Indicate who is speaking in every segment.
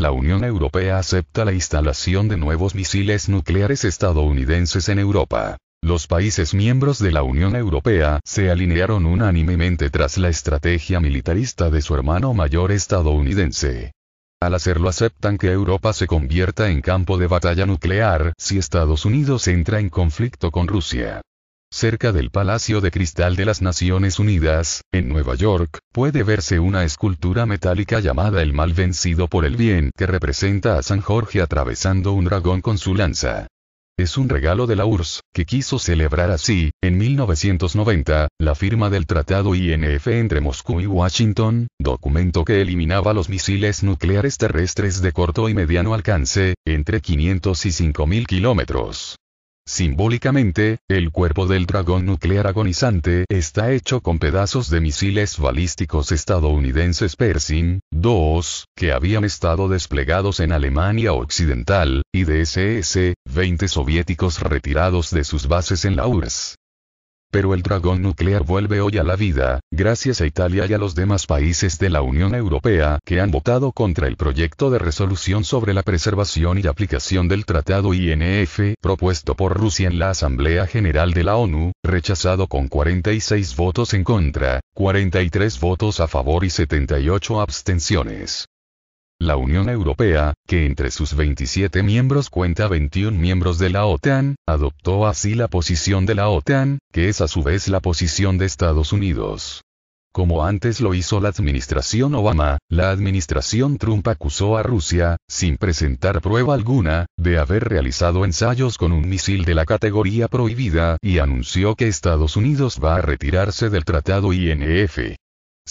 Speaker 1: la Unión Europea acepta la instalación de nuevos misiles nucleares estadounidenses en Europa. Los países miembros de la Unión Europea se alinearon unánimemente tras la estrategia militarista de su hermano mayor estadounidense. Al hacerlo aceptan que Europa se convierta en campo de batalla nuclear si Estados Unidos entra en conflicto con Rusia. Cerca del Palacio de Cristal de las Naciones Unidas, en Nueva York, puede verse una escultura metálica llamada El mal vencido por el bien, que representa a San Jorge atravesando un dragón con su lanza. Es un regalo de la URSS, que quiso celebrar así, en 1990, la firma del Tratado INF entre Moscú y Washington, documento que eliminaba los misiles nucleares terrestres de corto y mediano alcance, entre 500 y 5.000 kilómetros. Simbólicamente, el cuerpo del dragón nuclear agonizante está hecho con pedazos de misiles balísticos estadounidenses Pershing, 2, que habían estado desplegados en Alemania Occidental, y de SS-20 soviéticos retirados de sus bases en la URSS. Pero el dragón nuclear vuelve hoy a la vida, gracias a Italia y a los demás países de la Unión Europea que han votado contra el proyecto de resolución sobre la preservación y aplicación del Tratado INF propuesto por Rusia en la Asamblea General de la ONU, rechazado con 46 votos en contra, 43 votos a favor y 78 abstenciones. La Unión Europea, que entre sus 27 miembros cuenta 21 miembros de la OTAN, adoptó así la posición de la OTAN, que es a su vez la posición de Estados Unidos. Como antes lo hizo la administración Obama, la administración Trump acusó a Rusia, sin presentar prueba alguna, de haber realizado ensayos con un misil de la categoría prohibida y anunció que Estados Unidos va a retirarse del tratado INF.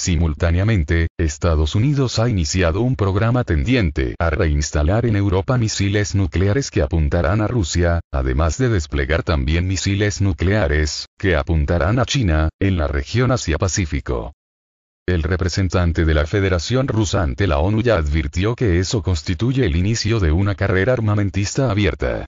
Speaker 1: Simultáneamente, Estados Unidos ha iniciado un programa tendiente a reinstalar en Europa misiles nucleares que apuntarán a Rusia, además de desplegar también misiles nucleares, que apuntarán a China, en la región Asia-Pacífico. El representante de la Federación Rusa ante la ONU ya advirtió que eso constituye el inicio de una carrera armamentista abierta.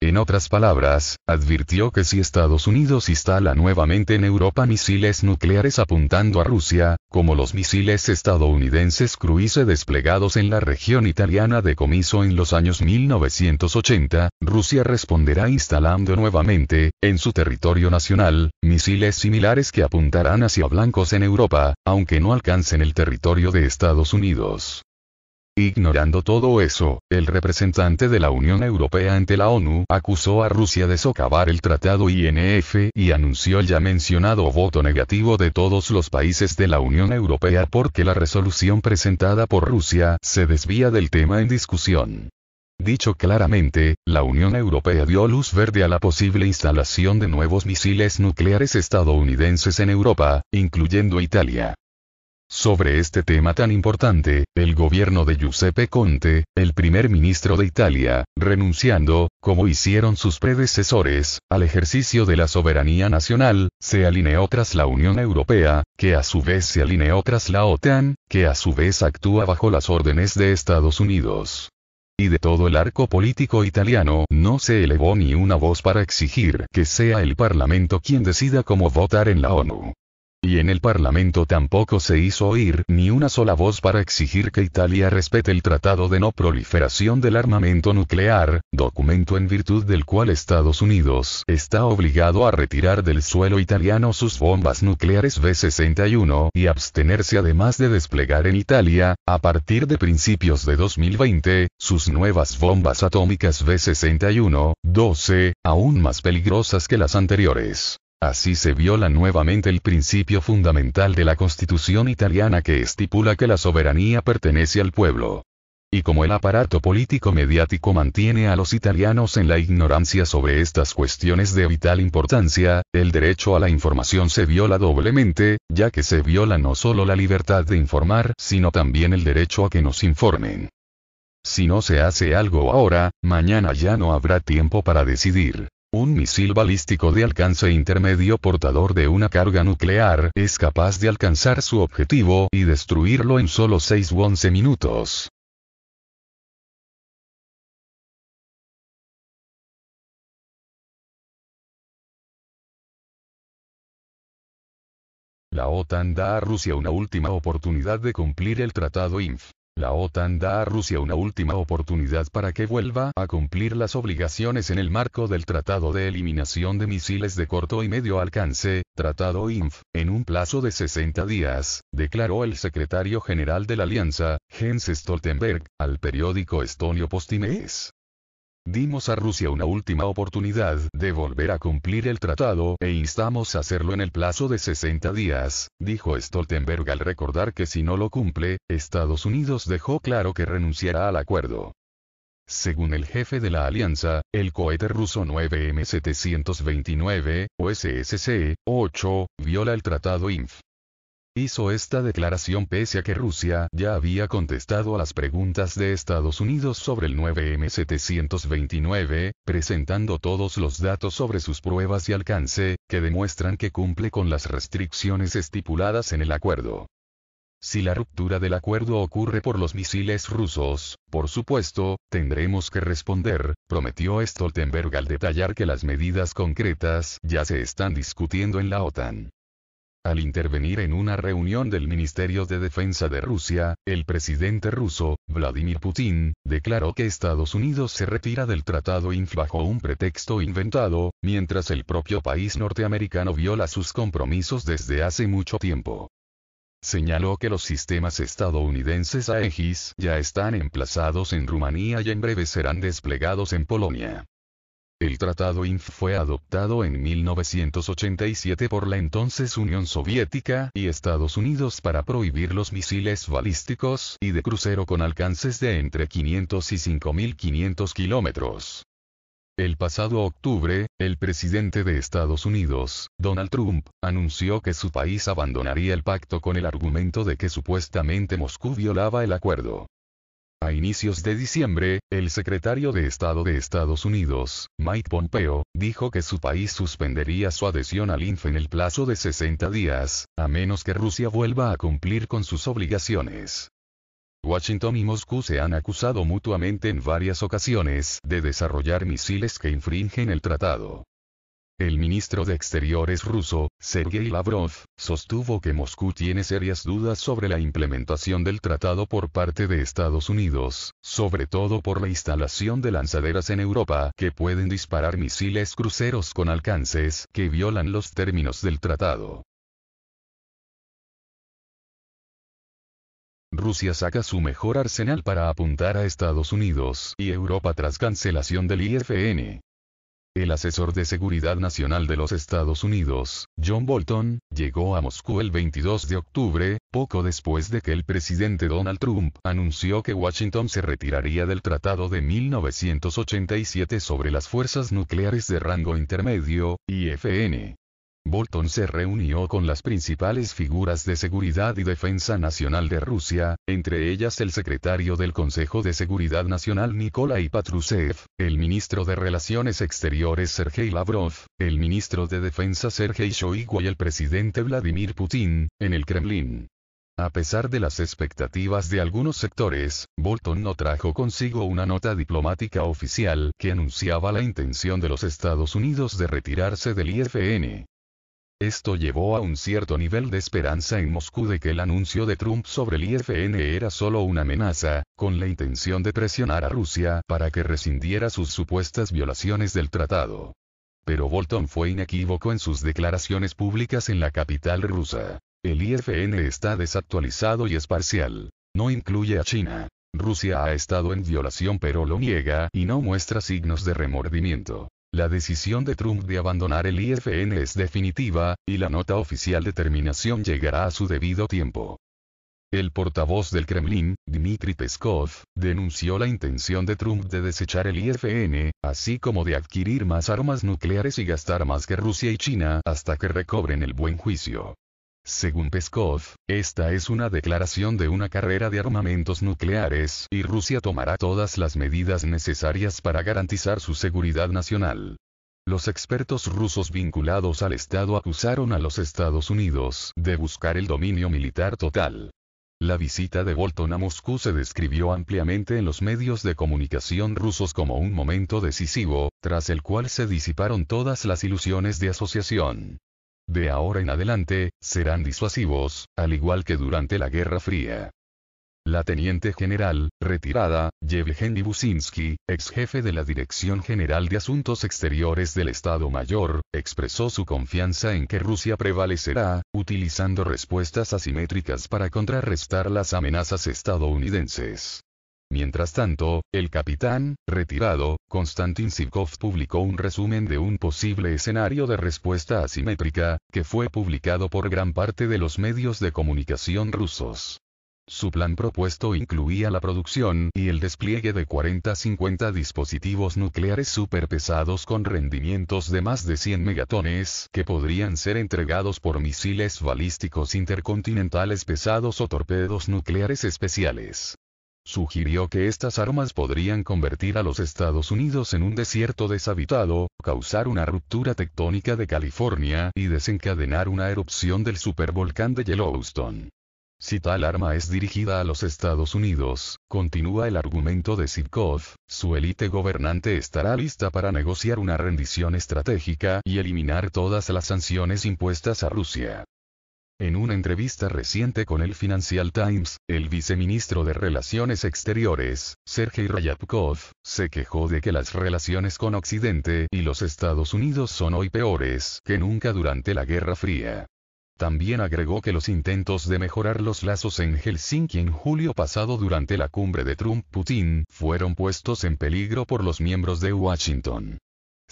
Speaker 1: En otras palabras, advirtió que si Estados Unidos instala nuevamente en Europa misiles nucleares apuntando a Rusia, como los misiles estadounidenses Cruise desplegados en la región italiana de Comiso en los años 1980, Rusia responderá instalando nuevamente, en su territorio nacional, misiles similares que apuntarán hacia blancos en Europa, aunque no alcancen el territorio de Estados Unidos. Ignorando todo eso, el representante de la Unión Europea ante la ONU acusó a Rusia de socavar el tratado INF y anunció el ya mencionado voto negativo de todos los países de la Unión Europea porque la resolución presentada por Rusia se desvía del tema en discusión. Dicho claramente, la Unión Europea dio luz verde a la posible instalación de nuevos misiles nucleares estadounidenses en Europa, incluyendo Italia. Sobre este tema tan importante, el gobierno de Giuseppe Conte, el primer ministro de Italia, renunciando, como hicieron sus predecesores, al ejercicio de la soberanía nacional, se alineó tras la Unión Europea, que a su vez se alineó tras la OTAN, que a su vez actúa bajo las órdenes de Estados Unidos. Y de todo el arco político italiano no se elevó ni una voz para exigir que sea el Parlamento quien decida cómo votar en la ONU. Y en el Parlamento tampoco se hizo oír ni una sola voz para exigir que Italia respete el Tratado de No Proliferación del Armamento Nuclear, documento en virtud del cual Estados Unidos está obligado a retirar del suelo italiano sus bombas nucleares B-61 y abstenerse además de desplegar en Italia, a partir de principios de 2020, sus nuevas bombas atómicas B-61, 12, aún más peligrosas que las anteriores. Así se viola nuevamente el principio fundamental de la Constitución italiana que estipula que la soberanía pertenece al pueblo. Y como el aparato político mediático mantiene a los italianos en la ignorancia sobre estas cuestiones de vital importancia, el derecho a la información se viola doblemente, ya que se viola no solo la libertad de informar, sino también el derecho a que nos informen. Si no se hace algo ahora, mañana ya no habrá tiempo para decidir. Un misil balístico de alcance intermedio portador de una carga nuclear es capaz de alcanzar su objetivo y destruirlo en solo 6 11 minutos. La OTAN da a Rusia una última oportunidad de cumplir el Tratado INF. La OTAN da a Rusia una última oportunidad para que vuelva a cumplir las obligaciones en el marco del Tratado de Eliminación de Misiles de Corto y Medio Alcance, Tratado INF, en un plazo de 60 días, declaró el secretario general de la Alianza, Jens Stoltenberg, al periódico estonio Postimees. Dimos a Rusia una última oportunidad de volver a cumplir el tratado e instamos a hacerlo en el plazo de 60 días, dijo Stoltenberg al recordar que si no lo cumple, Estados Unidos dejó claro que renunciará al acuerdo. Según el jefe de la alianza, el cohete ruso 9M729, ssc 8 viola el Tratado INF. Hizo esta declaración pese a que Rusia ya había contestado a las preguntas de Estados Unidos sobre el 9M729, presentando todos los datos sobre sus pruebas y alcance, que demuestran que cumple con las restricciones estipuladas en el acuerdo. Si la ruptura del acuerdo ocurre por los misiles rusos, por supuesto, tendremos que responder, prometió Stoltenberg al detallar que las medidas concretas ya se están discutiendo en la OTAN. Al intervenir en una reunión del Ministerio de Defensa de Rusia, el presidente ruso, Vladimir Putin, declaró que Estados Unidos se retira del tratado INF bajo un pretexto inventado, mientras el propio país norteamericano viola sus compromisos desde hace mucho tiempo. Señaló que los sistemas estadounidenses Aegis ya están emplazados en Rumanía y en breve serán desplegados en Polonia. El Tratado INF fue adoptado en 1987 por la entonces Unión Soviética y Estados Unidos para prohibir los misiles balísticos y de crucero con alcances de entre 500 y 5.500 kilómetros. El pasado octubre, el presidente de Estados Unidos, Donald Trump, anunció que su país abandonaría el pacto con el argumento de que supuestamente Moscú violaba el acuerdo. A inicios de diciembre, el secretario de Estado de Estados Unidos, Mike Pompeo, dijo que su país suspendería su adhesión al INF en el plazo de 60 días, a menos que Rusia vuelva a cumplir con sus obligaciones. Washington y Moscú se han acusado mutuamente en varias ocasiones de desarrollar misiles que infringen el tratado. El ministro de Exteriores ruso, Sergei Lavrov, sostuvo que Moscú tiene serias dudas sobre la implementación del tratado por parte de Estados Unidos, sobre todo por la instalación de lanzaderas en Europa que pueden disparar misiles cruceros con alcances que violan los términos del tratado. Rusia saca su mejor arsenal para apuntar a Estados Unidos y Europa tras cancelación del IFN el asesor de Seguridad Nacional de los Estados Unidos, John Bolton, llegó a Moscú el 22 de octubre, poco después de que el presidente Donald Trump anunció que Washington se retiraría del Tratado de 1987 sobre las Fuerzas Nucleares de Rango Intermedio, IFN. Bolton se reunió con las principales figuras de seguridad y defensa nacional de Rusia, entre ellas el secretario del Consejo de Seguridad Nacional Nikolai Patrushev, el ministro de Relaciones Exteriores Sergei Lavrov, el ministro de Defensa Sergei Shoigu y el presidente Vladimir Putin, en el Kremlin. A pesar de las expectativas de algunos sectores, Bolton no trajo consigo una nota diplomática oficial que anunciaba la intención de los Estados Unidos de retirarse del IFN. Esto llevó a un cierto nivel de esperanza en Moscú de que el anuncio de Trump sobre el IFN era solo una amenaza, con la intención de presionar a Rusia para que rescindiera sus supuestas violaciones del tratado. Pero Bolton fue inequívoco en sus declaraciones públicas en la capital rusa. El IFN está desactualizado y es parcial. No incluye a China. Rusia ha estado en violación pero lo niega y no muestra signos de remordimiento. La decisión de Trump de abandonar el IFN es definitiva, y la nota oficial de terminación llegará a su debido tiempo. El portavoz del Kremlin, Dmitry Peskov, denunció la intención de Trump de desechar el IFN, así como de adquirir más armas nucleares y gastar más que Rusia y China hasta que recobren el buen juicio. Según Peskov, esta es una declaración de una carrera de armamentos nucleares y Rusia tomará todas las medidas necesarias para garantizar su seguridad nacional. Los expertos rusos vinculados al Estado acusaron a los Estados Unidos de buscar el dominio militar total. La visita de Bolton a Moscú se describió ampliamente en los medios de comunicación rusos como un momento decisivo, tras el cual se disiparon todas las ilusiones de asociación de ahora en adelante, serán disuasivos, al igual que durante la Guerra Fría. La teniente general, retirada, Yevgeny Businsky, ex jefe de la Dirección General de Asuntos Exteriores del Estado Mayor, expresó su confianza en que Rusia prevalecerá, utilizando respuestas asimétricas para contrarrestar las amenazas estadounidenses. Mientras tanto, el capitán, retirado, Konstantin Sivkov publicó un resumen de un posible escenario de respuesta asimétrica, que fue publicado por gran parte de los medios de comunicación rusos. Su plan propuesto incluía la producción y el despliegue de 40-50 dispositivos nucleares superpesados con rendimientos de más de 100 megatones que podrían ser entregados por misiles balísticos intercontinentales pesados o torpedos nucleares especiales sugirió que estas armas podrían convertir a los Estados Unidos en un desierto deshabitado, causar una ruptura tectónica de California y desencadenar una erupción del supervolcán de Yellowstone. Si tal arma es dirigida a los Estados Unidos, continúa el argumento de Sirkov, su élite gobernante estará lista para negociar una rendición estratégica y eliminar todas las sanciones impuestas a Rusia. En una entrevista reciente con el Financial Times, el viceministro de Relaciones Exteriores, Sergei Ryabkov, se quejó de que las relaciones con Occidente y los Estados Unidos son hoy peores que nunca durante la Guerra Fría. También agregó que los intentos de mejorar los lazos en Helsinki en julio pasado durante la cumbre de Trump-Putin fueron puestos en peligro por los miembros de Washington.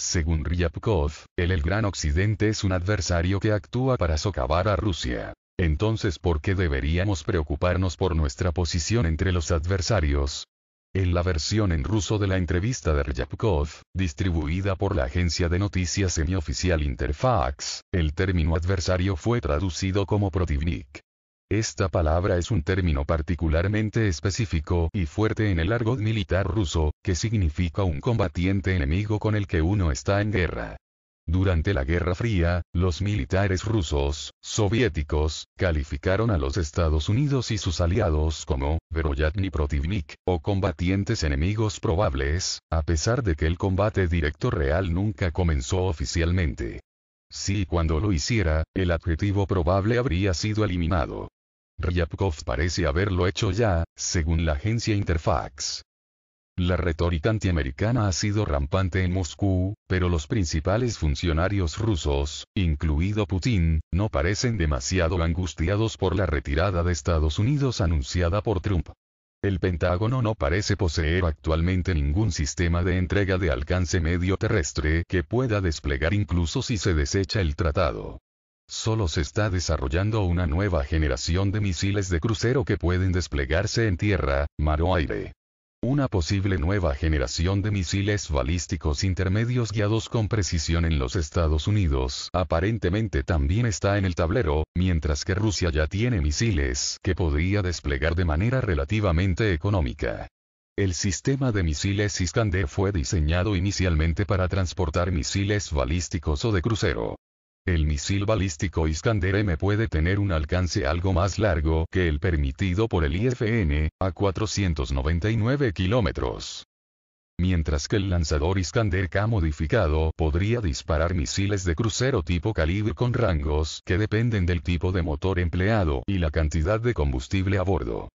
Speaker 1: Según Ryabkov, el, el Gran Occidente es un adversario que actúa para socavar a Rusia. Entonces, ¿por qué deberíamos preocuparnos por nuestra posición entre los adversarios? En la versión en ruso de la entrevista de Ryabkov, distribuida por la agencia de noticias semioficial Interfax, el término adversario fue traducido como protivnik. Esta palabra es un término particularmente específico y fuerte en el argot militar ruso, que significa un combatiente enemigo con el que uno está en guerra. Durante la Guerra Fría, los militares rusos, soviéticos, calificaron a los Estados Unidos y sus aliados como Veroyatny Protivnik, o combatientes enemigos probables, a pesar de que el combate directo real nunca comenzó oficialmente. Si cuando lo hiciera, el adjetivo probable habría sido eliminado. Ryabkov parece haberlo hecho ya, según la agencia Interfax. La retórica antiamericana ha sido rampante en Moscú, pero los principales funcionarios rusos, incluido Putin, no parecen demasiado angustiados por la retirada de Estados Unidos anunciada por Trump. El Pentágono no parece poseer actualmente ningún sistema de entrega de alcance medio terrestre que pueda desplegar incluso si se desecha el tratado. Solo se está desarrollando una nueva generación de misiles de crucero que pueden desplegarse en tierra, mar o aire. Una posible nueva generación de misiles balísticos intermedios guiados con precisión en los Estados Unidos aparentemente también está en el tablero, mientras que Rusia ya tiene misiles que podría desplegar de manera relativamente económica. El sistema de misiles Iskander fue diseñado inicialmente para transportar misiles balísticos o de crucero. El misil balístico Iskander-M puede tener un alcance algo más largo que el permitido por el IFN, a 499 kilómetros. Mientras que el lanzador Iskander-K modificado podría disparar misiles de crucero tipo calibre con rangos que dependen del tipo de motor empleado y la cantidad de combustible a bordo.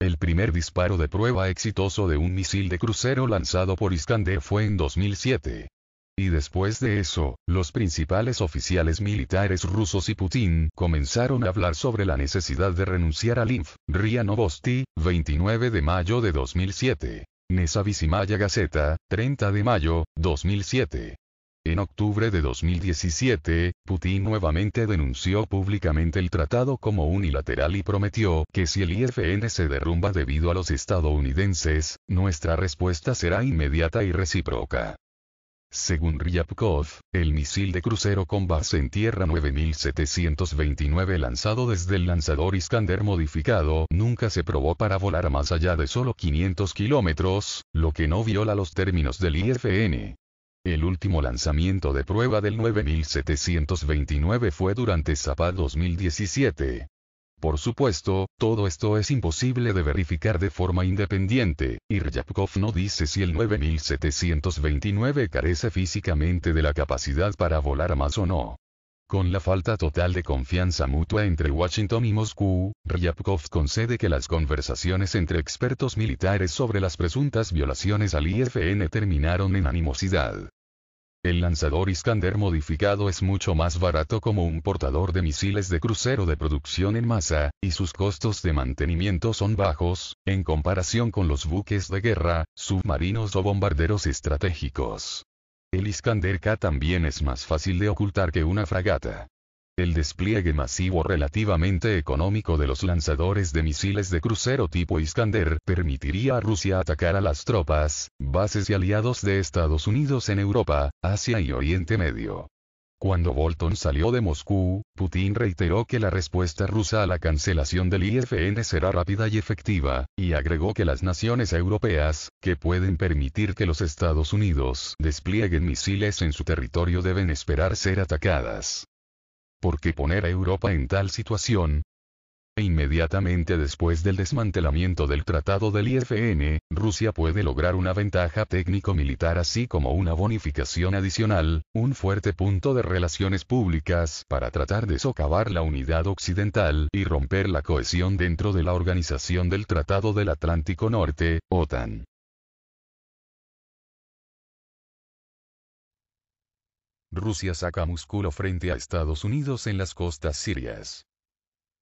Speaker 1: El primer disparo de prueba exitoso de un misil de crucero lanzado por Iskander fue en 2007. Y después de eso, los principales oficiales militares rusos y Putin comenzaron a hablar sobre la necesidad de renunciar al INF. RIA Novosti, 29 de mayo de 2007. Nesavisimaya Gazeta, 30 de mayo, 2007. En octubre de 2017, Putin nuevamente denunció públicamente el tratado como unilateral y prometió que si el IFN se derrumba debido a los estadounidenses, nuestra respuesta será inmediata y recíproca. Según Ryabkov, el misil de crucero con base en tierra 9729 lanzado desde el lanzador Iskander modificado nunca se probó para volar más allá de solo 500 kilómetros, lo que no viola los términos del IFN. El último lanzamiento de prueba del 9729 fue durante Zapad 2017. Por supuesto, todo esto es imposible de verificar de forma independiente, y Ryabkov no dice si el 9729 carece físicamente de la capacidad para volar más o no. Con la falta total de confianza mutua entre Washington y Moscú, Ryabkov concede que las conversaciones entre expertos militares sobre las presuntas violaciones al IFN terminaron en animosidad. El lanzador Iskander modificado es mucho más barato como un portador de misiles de crucero de producción en masa, y sus costos de mantenimiento son bajos, en comparación con los buques de guerra, submarinos o bombarderos estratégicos. El Iskander K también es más fácil de ocultar que una fragata. El despliegue masivo relativamente económico de los lanzadores de misiles de crucero tipo Iskander permitiría a Rusia atacar a las tropas, bases y aliados de Estados Unidos en Europa, Asia y Oriente Medio. Cuando Bolton salió de Moscú, Putin reiteró que la respuesta rusa a la cancelación del IFN será rápida y efectiva, y agregó que las naciones europeas, que pueden permitir que los Estados Unidos desplieguen misiles en su territorio deben esperar ser atacadas. ¿Por qué poner a Europa en tal situación, e Inmediatamente después del desmantelamiento del Tratado del IFN, Rusia puede lograr una ventaja técnico-militar así como una bonificación adicional, un fuerte punto de relaciones públicas para tratar de socavar la unidad occidental y romper la cohesión dentro de la organización del Tratado del Atlántico Norte, OTAN. Rusia saca músculo frente a Estados Unidos en las costas sirias.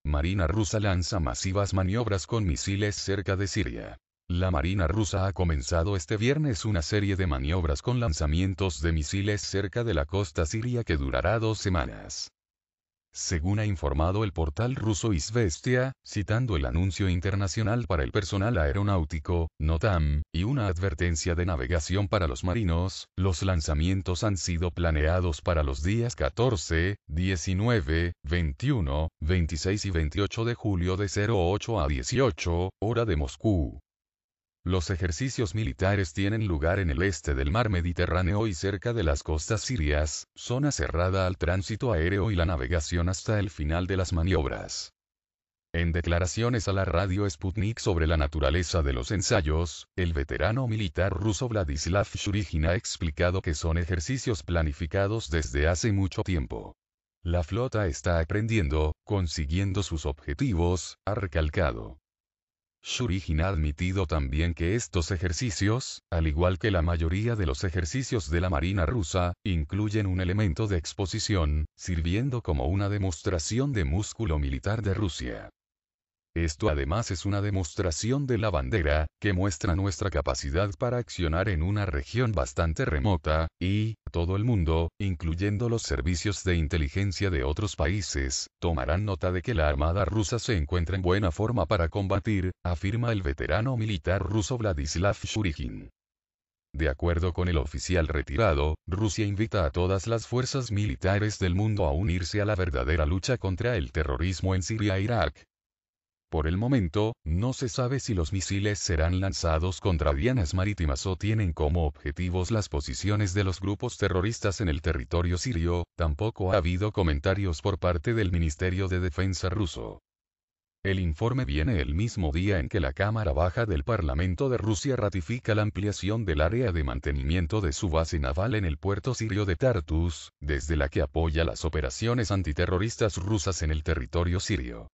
Speaker 1: Marina rusa lanza masivas maniobras con misiles cerca de Siria. La Marina rusa ha comenzado este viernes una serie de maniobras con lanzamientos de misiles cerca de la costa siria que durará dos semanas. Según ha informado el portal ruso Izvestia, citando el anuncio internacional para el personal aeronáutico, NOTAM, y una advertencia de navegación para los marinos, los lanzamientos han sido planeados para los días 14, 19, 21, 26 y 28 de julio de 08 a 18, hora de Moscú. Los ejercicios militares tienen lugar en el este del mar Mediterráneo y cerca de las costas sirias, zona cerrada al tránsito aéreo y la navegación hasta el final de las maniobras. En declaraciones a la radio Sputnik sobre la naturaleza de los ensayos, el veterano militar ruso Vladislav Shurigin ha explicado que son ejercicios planificados desde hace mucho tiempo. La flota está aprendiendo, consiguiendo sus objetivos, ha recalcado. Shurigin ha admitido también que estos ejercicios, al igual que la mayoría de los ejercicios de la Marina rusa, incluyen un elemento de exposición, sirviendo como una demostración de músculo militar de Rusia. Esto además es una demostración de la bandera, que muestra nuestra capacidad para accionar en una región bastante remota, y, todo el mundo, incluyendo los servicios de inteligencia de otros países, tomarán nota de que la Armada rusa se encuentra en buena forma para combatir, afirma el veterano militar ruso Vladislav Shurigin. De acuerdo con el oficial retirado, Rusia invita a todas las fuerzas militares del mundo a unirse a la verdadera lucha contra el terrorismo en Siria e Irak, por el momento, no se sabe si los misiles serán lanzados contra dianas marítimas o tienen como objetivos las posiciones de los grupos terroristas en el territorio sirio, tampoco ha habido comentarios por parte del Ministerio de Defensa ruso. El informe viene el mismo día en que la Cámara Baja del Parlamento de Rusia ratifica la ampliación del área de mantenimiento de su base naval en el puerto sirio de Tartus, desde la que apoya las operaciones antiterroristas rusas en el territorio sirio.